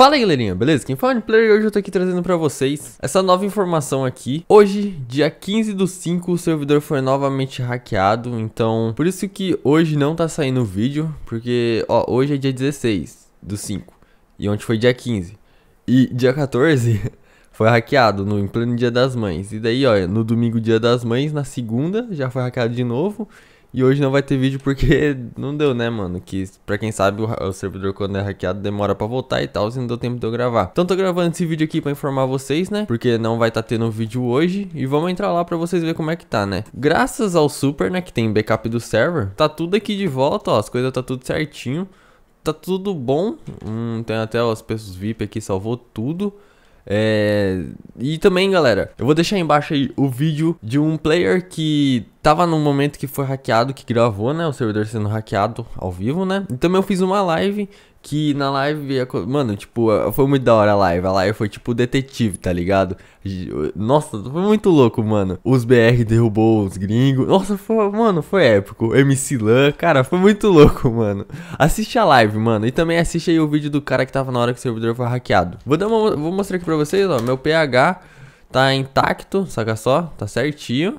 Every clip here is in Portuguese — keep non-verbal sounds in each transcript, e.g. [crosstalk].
Fala aí, galerinha, beleza? Quem fala de player hoje eu tô aqui trazendo pra vocês essa nova informação aqui. Hoje, dia 15 do 5, o servidor foi novamente hackeado, então por isso que hoje não tá saindo vídeo, porque ó, hoje é dia 16 do 5 e ontem foi dia 15. E dia 14 [laughs] foi hackeado no, em pleno dia das mães. E daí, ó, no domingo, dia das mães, na segunda, já foi hackeado de novo. E hoje não vai ter vídeo porque [laughs] não deu, né, mano? Que, pra quem sabe, o, servidor quando é hackeado demora pra voltar e tal, e não deu tempo de eu gravar. Então tô gravando esse vídeo aqui pra informar vocês, né? Porque não vai tá tendo vídeo hoje. E vamos entrar lá pra vocês verem como é que tá, né? Graças ao Super, né, que tem backup do server, tá tudo aqui de volta, ó. As coisas tá tudo certinho. Tá tudo bom. Hum, tem até ó, as pessoas VIP aqui, salvou tudo. É... E também, galera, eu vou deixar embaixo aí o vídeo de um player que tava no momento que foi hackeado, que gravou, né? O servidor sendo hackeado ao vivo, né? então eu fiz uma live que na live, mano, tipo, foi muito da hora a live. A live foi tipo detetive, tá ligado? Nossa, foi muito louco, mano. Os BR derrubou os gringos. Nossa, foi, mano, foi épico. MC Lan, cara, foi muito louco, mano. Assiste a live, mano. E também assiste aí o vídeo do cara que tava na hora que o servidor foi hackeado. Vou dar uma, vou mostrar aqui pra vocês, ó. Meu PH tá intacto, saca só? Tá certinho.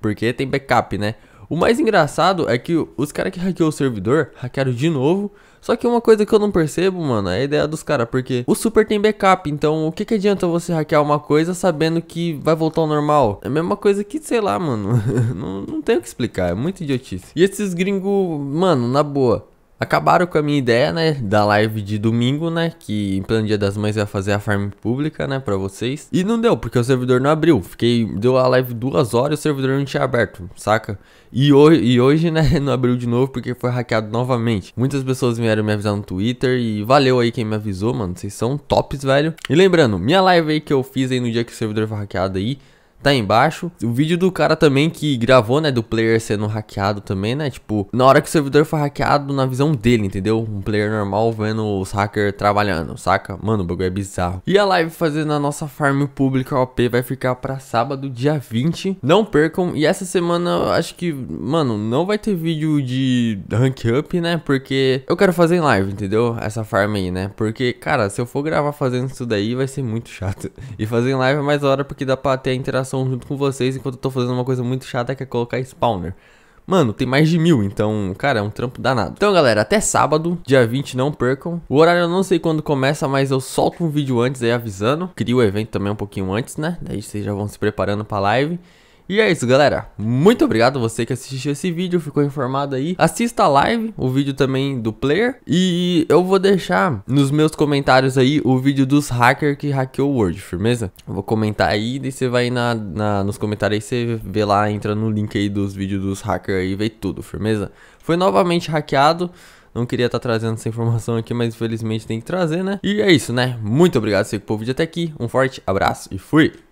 Porque tem backup, né? O mais engraçado é que os caras que hackeou o servidor hackearam de novo. Só que uma coisa que eu não percebo, mano, é a ideia dos caras, porque o super tem backup, então o que, que adianta você hackear uma coisa sabendo que vai voltar ao normal? É a mesma coisa que, sei lá, mano, [laughs] não, não tem o que explicar, é muito idiotice. E esses gringos, mano, na boa, Acabaram com a minha ideia, né, da live de domingo, né, que em plano dia das mães ia fazer a farm pública, né, pra vocês. E não deu, porque o servidor não abriu. Fiquei, deu a live duas horas e o servidor não tinha aberto, saca? E, ho e hoje, né, [laughs] não abriu de novo porque foi hackeado novamente. Muitas pessoas vieram me avisar no Twitter e valeu aí quem me avisou, mano. Vocês são tops, velho. E lembrando, minha live aí que eu fiz aí no dia que o servidor foi hackeado aí, tá embaixo. O vídeo do cara também que gravou, né, do player sendo hackeado também, né? Tipo, na hora que o servidor foi hackeado, na visão dele, entendeu? Um player normal vendo os hackers trabalhando, saca? Mano, o bagulho é bizarro. E a live fazendo a nossa farm pública OP vai ficar pra sábado, dia 20. Não percam. E essa semana, acho que, mano, não vai ter vídeo de rank up, né? Porque eu quero fazer em live, entendeu? Essa farm aí, né? Porque, cara, se eu for gravar fazendo isso daí, vai ser muito chato. [laughs] E fazer em live é mais hora porque dá pra ter a interação junto com vocês enquanto eu tô fazendo uma coisa muito chata que é colocar spawner. Mano, tem mais de mil, então, cara, é um trampo danado. Então, galera, até sábado, dia 20, não percam. O horário eu não sei quando começa, mas eu solto um vídeo antes aí avisando. Crio o evento também um pouquinho antes, né? Daí vocês já vão se preparando pra live. E é isso, galera. Muito obrigado a você que assistiu esse vídeo, ficou informado aí. Assista a live, o vídeo também do player. E eu vou deixar nos meus comentários aí o vídeo dos hackers que hackeou o Word, firmeza? Eu vou comentar aí, daí você vai na, na, nos comentários aí, você vê lá, entra no link aí dos vídeos dos hackers aí, vê tudo, firmeza? Foi novamente hackeado. Não queria estar tá trazendo essa informação aqui, mas infelizmente tem que trazer, né? E é isso, né? Muito obrigado por você que ficou o vídeo até aqui. Um forte abraço e fui!